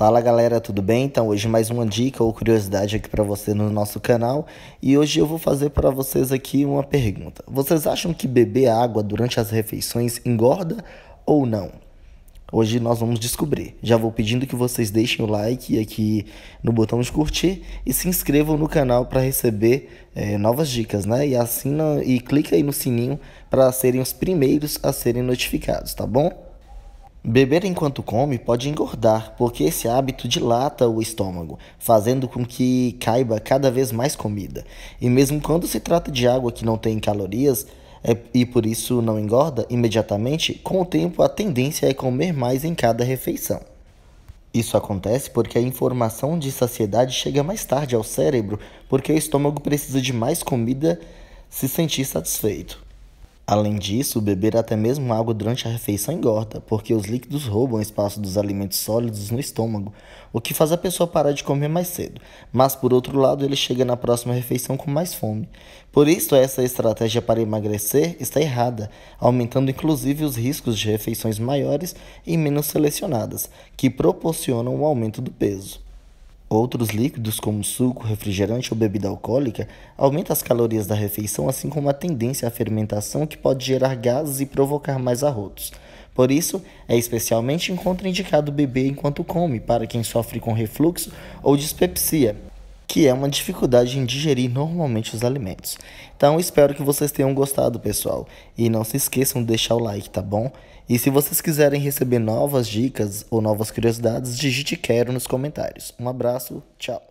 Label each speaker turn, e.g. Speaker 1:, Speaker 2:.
Speaker 1: Fala galera, tudo bem? Então hoje mais uma dica ou curiosidade aqui para você no nosso canal e hoje eu vou fazer para vocês aqui uma pergunta. Vocês acham que beber água durante as refeições engorda ou não? Hoje nós vamos descobrir. Já vou pedindo que vocês deixem o like aqui no botão de curtir e se inscrevam no canal para receber é, novas dicas, né? E assina e clica aí no sininho para serem os primeiros a serem notificados, tá bom? Beber enquanto come pode engordar, porque esse hábito dilata o estômago, fazendo com que caiba cada vez mais comida. E mesmo quando se trata de água que não tem calorias é, e por isso não engorda imediatamente, com o tempo a tendência é comer mais em cada refeição. Isso acontece porque a informação de saciedade chega mais tarde ao cérebro, porque o estômago precisa de mais comida se sentir satisfeito. Além disso, beber até mesmo água durante a refeição engorda, porque os líquidos roubam espaço dos alimentos sólidos no estômago, o que faz a pessoa parar de comer mais cedo. Mas por outro lado, ele chega na próxima refeição com mais fome. Por isso, essa estratégia para emagrecer está errada, aumentando inclusive os riscos de refeições maiores e menos selecionadas, que proporcionam o um aumento do peso. Outros líquidos, como suco, refrigerante ou bebida alcoólica, aumentam as calorias da refeição, assim como a tendência à fermentação que pode gerar gases e provocar mais arrotos. Por isso, é especialmente contraindicado beber enquanto come para quem sofre com refluxo ou dispepsia, que é uma dificuldade em digerir normalmente os alimentos. Então espero que vocês tenham gostado, pessoal. E não se esqueçam de deixar o like, tá bom? E se vocês quiserem receber novas dicas ou novas curiosidades, digite quero nos comentários. Um abraço, tchau.